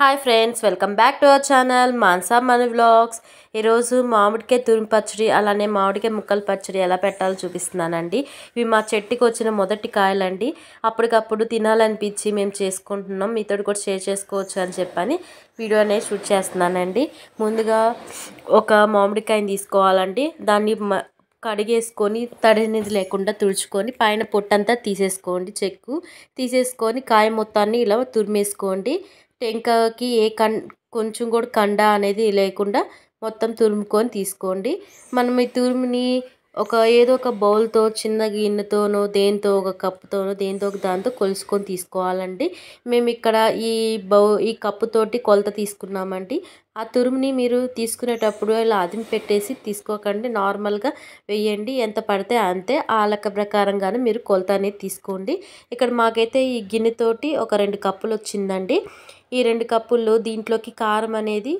hi friends welcome back to our channel Mansa money blogs ఈరోజు మామిడికాయ తురిమి పచ్చడి అలానే మామిడికాయ ముక్కల పచ్చడి ఎలా పెట్టాలో చూపిస్తున్నానండి ఇవి మా చెట్టుకి వచ్చిన మొదటి కాయలండి అప్పటికప్పుడు తినాలనిపించి మేము చేసుకుంటున్నాం మీతో కూడా షేర్ చేసుకోవచ్చు అని చెప్పని వీడియో అనేది షూట్ చేస్తున్నానండి ముందుగా ఒక మామిడికాయని తీసుకోవాలండి దాన్ని కడిగేసుకొని తడినిది లేకుండా తుడుచుకొని పైన పొట్టంతా తీసేసుకోండి చెక్కు తీసేసుకొని కాయ మొత్తాన్ని ఇలా తురిమేసుకోండి టెంకాయకి ఏ కం కొంచెం కూడా కండ అనేది లేకుండా మొత్తం తురుముకొని తీసుకోండి మనం ఈ తురుముని ఒక ఏదో ఒక బౌల్తో చిన్న గిన్నెతోనో దేంతో ఒక కప్పుతోనో దేనితో ఒక దాంతో కొలుసుకొని తీసుకోవాలండి మేము ఇక్కడ ఈ బౌ ఈ కప్పుతోటి కొలత తీసుకున్నామండి ఆ తురుముని మీరు తీసుకునేటప్పుడు ఇలా అదిమి పెట్టేసి తీసుకోకండి నార్మల్గా వేయండి ఎంత పడితే అంతే ఆ లెక్క ప్రకారంగానే మీరు కొలత అనేది తీసుకోండి ఇక్కడ మాకైతే ఈ గిన్నెతోటి ఒక రెండు కప్పులు వచ్చిందండి ఈ రెండు కప్పుల్లో దీంట్లోకి కారం అనేది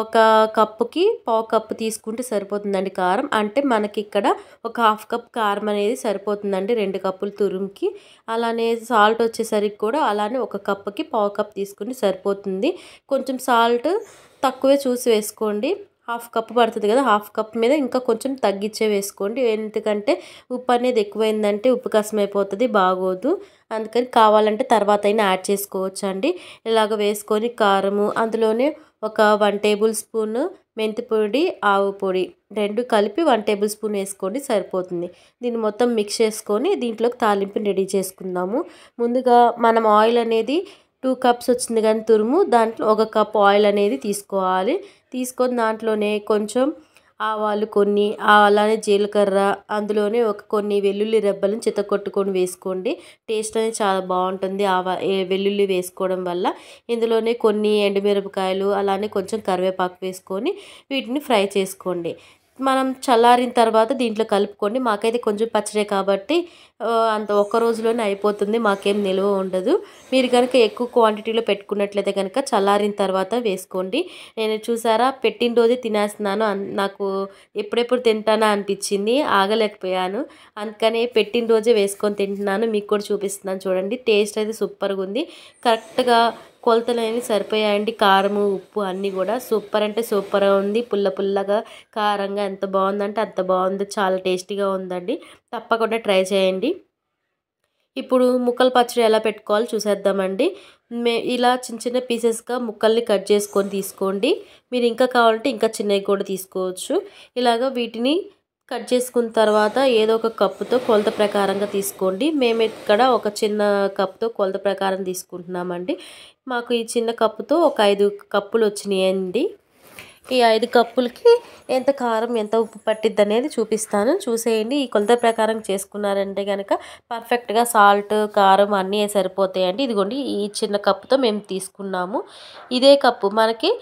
ఒక కప్పుకి పావు కప్పు తీసుకుంటే సరిపోతుందండి కారం అంటే మనకి ఇక్కడ ఒక హాఫ్ కప్ కారం అనేది సరిపోతుందండి రెండు కప్పులు తురుముకి అలానే సాల్ట్ వచ్చేసరికి కూడా అలానే ఒక కప్పుకి పావు కప్ తీసుకుంటే సరిపోతుంది కొంచెం సాల్ట్ తక్కువే చూసి వేసుకోండి హాఫ్ కప్ పడుతుంది కదా హాఫ్ కప్ మీద ఇంకా కొంచెం తగ్గించే వేసుకోండి ఎందుకంటే ఉప్పు అనేది ఎక్కువైందంటే ఉప్పు కసం అయిపోతుంది బాగోదు అందుకని కావాలంటే తర్వాత అయినా యాడ్ చేసుకోవచ్చు అండి ఇలాగ వేసుకొని కారము అందులోనే ఒక వన్ టేబుల్ స్పూన్ మెంతిపొడి ఆవు పొడి రెండు కలిపి వన్ టేబుల్ స్పూన్ వేసుకోండి సరిపోతుంది దీన్ని మొత్తం మిక్స్ చేసుకొని దీంట్లోకి తాలింపుని రెడీ చేసుకుందాము ముందుగా మనం ఆయిల్ అనేది టూ కప్స్ వచ్చింది కానీ తురుము దాంట్లో ఒక కప్ ఆయిల్ అనేది తీసుకోవాలి తీసుకొని దాంట్లోనే కొంచెం ఆవాలు కొన్ని అలానే జీలకర్ర అందులోనే ఒక కొన్ని వెల్లుల్లి రెబ్బలను చితకొట్టుకొని వేసుకోండి టేస్ట్ అనేది చాలా బాగుంటుంది ఆవా వెల్లుల్లి వేసుకోవడం వల్ల ఇందులోనే కొన్ని ఎండుమిరపకాయలు అలానే కొంచెం కరివేపాకు వేసుకొని వీటిని ఫ్రై చేసుకోండి మనం చల్లారిన తర్వాత దీంట్లో కలుపుకోండి మాకైతే కొంచెం పచ్చడే కాబట్టి అంత ఒక్క రోజులోనే అయిపోతుంది మాకేం నిల్వ ఉండదు మీరు కనుక ఎక్కువ క్వాంటిటీలో పెట్టుకున్నట్లయితే కనుక చల్లారిన తర్వాత వేసుకోండి నేను చూసారా పెట్టిన రోజే తినేస్తున్నాను నాకు ఎప్పుడెప్పుడు తింటానా అనిపించింది ఆగలేకపోయాను అందుకనే పెట్టిన రోజే వేసుకొని తింటున్నాను మీకు కూడా చూపిస్తున్నాను చూడండి టేస్ట్ అయితే సూపర్గా ఉంది కరెక్ట్గా కొలతలని సరిపోయాయండి కారము ఉప్పు అన్నీ కూడా సూపర్ అంటే సూపర్ ఉంది పుల్ల పుల్లగా కారంగా ఎంత బాగుందంటే అంత బాగుంది చాలా టేస్టీగా ఉందండి తప్పకుండా ట్రై చేయండి ఇప్పుడు ముక్కలు పచ్చడి ఎలా పెట్టుకోవాలో చూసేద్దామండి మే ఇలా చిన్న చిన్న పీసెస్గా ముక్కల్ని కట్ చేసుకొని తీసుకోండి మీరు ఇంకా కావాలంటే ఇంకా చిన్నవి కూడా తీసుకోవచ్చు ఇలాగ వీటిని కట్ చేసుకున్న తర్వాత ఏదో ఒక కప్పుతో కొలత ప్రకారంగా తీసుకోండి మేము ఇక్కడ ఒక చిన్న కప్తో కొలత ప్రకారం తీసుకుంటున్నామండి మాకు ఈ చిన్న కప్పుతో ఒక ఐదు కప్పులు వచ్చినాయండి ఈ ఐదు కప్పులకి ఎంత కారం ఎంత ఉప్పు పట్టిద్ది అనేది చూపిస్తాను చూసేయండి ఈ కొలత ప్రకారం చేసుకున్నారంటే కనుక పర్ఫెక్ట్గా సాల్ట్ కారం అన్నీ సరిపోతాయండి ఇదిగోండి ఈ చిన్న కప్పుతో మేము తీసుకున్నాము ఇదే కప్పు మనకి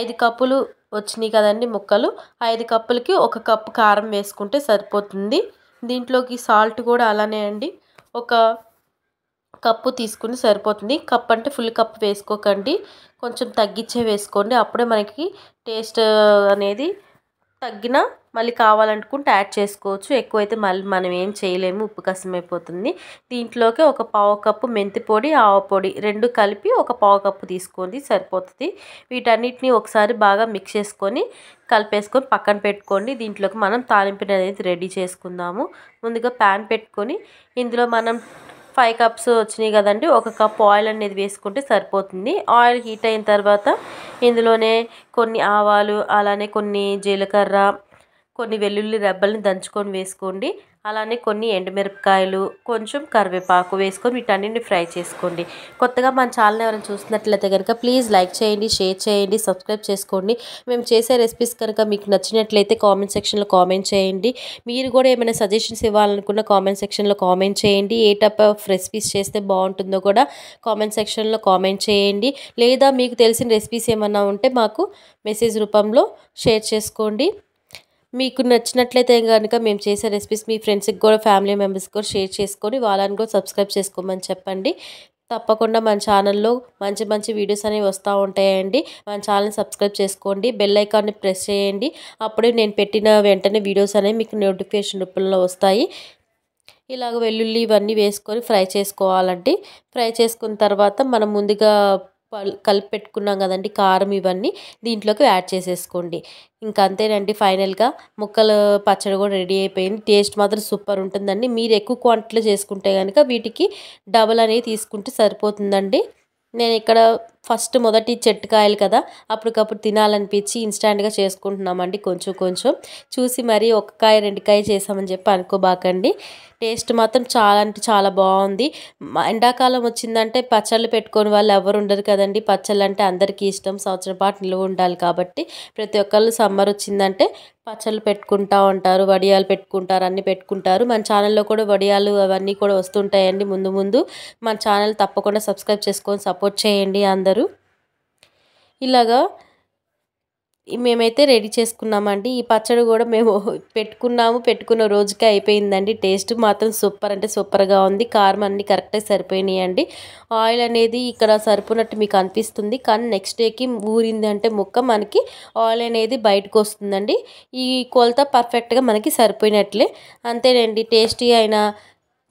ఐదు కప్పులు వచ్చినాయి కదండి ముక్కలు ఐదు కప్పులకి ఒక కప్పు కారం వేసుకుంటే సరిపోతుంది దీంట్లోకి సాల్ట్ కూడా అలానే అండి ఒక కప్పు తీసుకుని సరిపోతుంది కప్ అంటే ఫుల్ కప్ వేసుకోకండి కొంచెం తగ్గించే వేసుకోండి అప్పుడే మనకి టేస్ట్ అనేది తగ్గిన మళ్ళీ కావాలనుకుంటే యాడ్ చేసుకోవచ్చు ఎక్కువైతే మళ్ళీ మనం ఏం చేయలేము ఉప్పు కష్టమైపోతుంది దీంట్లోకి ఒక పావు కప్పు మెంతి పొడి ఆవ పొడి రెండు కలిపి ఒక పావు కప్పు తీసుకోండి సరిపోతుంది వీటన్నిటిని ఒకసారి బాగా మిక్స్ చేసుకొని కలిపేసుకొని పక్కన పెట్టుకోండి దీంట్లోకి మనం తాలింపుని అనేది రెడీ చేసుకుందాము ముందుగా ప్యాన్ పెట్టుకొని ఇందులో మనం ఫైవ్ కప్స్ వచ్చినాయి కదండి ఒక కప్ ఆయిల్ అనేది వేసుకుంటే సరిపోతుంది ఆయిల్ హీట్ అయిన తర్వాత ఇందులోనే కొన్ని ఆవాలు అలానే కొన్ని జీలకర్ర కొన్ని వెల్లుల్లి రెబ్బల్ని దంచుకొని వేసుకోండి అలానే కొన్ని ఎండుమిరపకాయలు కొంచెం కరివేపాకు వేసుకొని వీటన్నిటిని ఫ్రై చేసుకోండి కొత్తగా మన ఛానల్ ఎవరైనా చూస్తున్నట్లయితే కనుక ప్లీజ్ లైక్ చేయండి షేర్ చేయండి సబ్స్క్రైబ్ చేసుకోండి మేము చేసే రెసిపీస్ కనుక మీకు నచ్చినట్లయితే కామెంట్ సెక్షన్లో కామెంట్ చేయండి మీరు కూడా ఏమైనా సజెషన్స్ ఇవ్వాలనుకున్న కామెంట్ సెక్షన్లో కామెంట్ చేయండి ఏ టైప్ ఆఫ్ రెసిపీస్ చేస్తే బాగుంటుందో కూడా కామెంట్ సెక్షన్లో కామెంట్ చేయండి లేదా మీకు తెలిసిన రెసిపీస్ ఏమైనా ఉంటే మాకు మెసేజ్ రూపంలో షేర్ చేసుకోండి మీకు నచ్చినట్లయితే కనుక మేము చేసే రెసిపీస్ మీ ఫ్రెండ్స్కి కూడా ఫ్యామిలీ మెంబర్స్కి కూడా షేర్ చేసుకొని వాళ్ళని కూడా సబ్స్క్రైబ్ చేసుకోమని చెప్పండి తప్పకుండా మన ఛానల్లో మంచి మంచి వీడియోస్ అనేవి వస్తూ ఉంటాయండి మన ఛానల్ని సబ్స్క్రైబ్ చేసుకోండి బెల్ ఐకాన్ని ప్రెస్ చేయండి అప్పుడే నేను పెట్టిన వెంటనే వీడియోస్ అనేవి మీకు నోటిఫికేషన్ రూపంలో వస్తాయి ఇలాగ వెల్లుల్లి ఇవన్నీ వేసుకొని ఫ్రై చేసుకోవాలండి ఫ్రై చేసుకున్న తర్వాత మనం ముందుగా కలిపి పెట్టుకున్నాం కదండి కారం ఇవన్నీ దీంట్లోకి యాడ్ చేసేసుకోండి ఇంకా అంతేనండి ఫైనల్గా ముక్కలు పచ్చడి కూడా రెడీ అయిపోయింది టేస్ట్ మాత్రం సూపర్ ఉంటుందండి మీరు ఎక్కువ క్వాంటిటీలో చేసుకుంటే కనుక వీటికి డబల్ అనేది తీసుకుంటే సరిపోతుందండి నేను ఇక్కడ ఫస్ట్ మొదటి చెట్టుకాయలు కదా అప్పటికప్పుడు తినాలనిపించి ఇన్స్టాంట్గా చేసుకుంటున్నామండి కొంచెం కొంచెం చూసి మరీ ఒక కాయ రెండు కాయ చేసామని చెప్పి అనుకోబాకండి టేస్ట్ మాత్రం చాలా అంటే చాలా బాగుంది ఎండాకాలం వచ్చిందంటే పచ్చళ్ళు పెట్టుకొని వాళ్ళు ఎవరు ఉండరు కదండి పచ్చళ్ళు అంటే అందరికీ ఇష్టం సంవత్సరం పాటు నిలువ ఉండాలి కాబట్టి ప్రతి ఒక్కళ్ళు సమ్మర్ వచ్చిందంటే పచ్చళ్ళు పెట్టుకుంటూ ఉంటారు వడియాలు పెట్టుకుంటారు అన్నీ పెట్టుకుంటారు మన ఛానల్లో కూడా వడియాలు అవన్నీ కూడా వస్తుంటాయండి ముందు ముందు మన ఛానల్ తప్పకుండా సబ్స్క్రైబ్ చేసుకొని సపోర్ట్ చేయండి అందరూ చేస్తారు ఇలాగా మేమైతే రెడీ చేసుకున్నామండి ఈ పచ్చడి కూడా మేము పెట్టుకున్నాము పెట్టుకున్న రోజుకే అయిపోయిందండి టేస్ట్ మాత్రం సూపర్ అంటే సూపర్గా ఉంది కారం అన్ని కరెక్ట్గా సరిపోయినాయండి ఆయిల్ అనేది ఇక్కడ సరిపోయినట్టు మీకు అనిపిస్తుంది కానీ నెక్స్ట్ డేకి ఊరింది అంటే ముక్క మనకి ఆయిల్ అనేది బయటకు వస్తుందండి ఈ కొలత పర్ఫెక్ట్గా మనకి సరిపోయినట్లే అంతేనండి టేస్టీ అయినా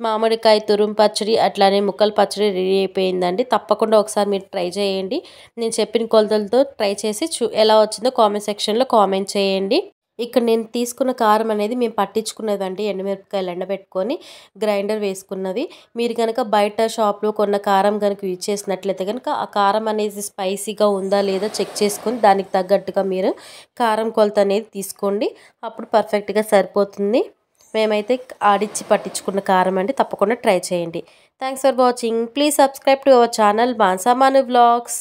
మామిడికాయ తురుము పచ్చడి అట్లానే ముక్కల పచ్చడి రెడీ అయిపోయిందండి తప్పకుండా ఒకసారి మీరు ట్రై చేయండి నేను చెప్పిన కొలతలతో ట్రై చేసి చూ ఎలా వచ్చిందో కామెంట్ సెక్షన్లో కామెంట్ చేయండి ఇక్కడ నేను తీసుకున్న కారం అనేది మేము పట్టించుకున్నదండి ఎండమిరపకాయలు ఎండబెట్టుకొని గ్రైండర్ వేసుకున్నది మీరు కనుక బయట షాప్లో కొన్న కారం కనుక యూజ్ చేసినట్లయితే కనుక ఆ కారం అనేది స్పైసీగా ఉందా లేదా చెక్ చేసుకొని దానికి తగ్గట్టుగా మీరు కారం కొలత అనేది తీసుకోండి అప్పుడు పర్ఫెక్ట్గా సరిపోతుంది మేమైతే ఆడిచ్చి పట్టించుకున్న కారం అండి తప్పకుండా ట్రై చేయండి thanks for watching please subscribe to our channel బాన్సామాను బ్లాగ్స్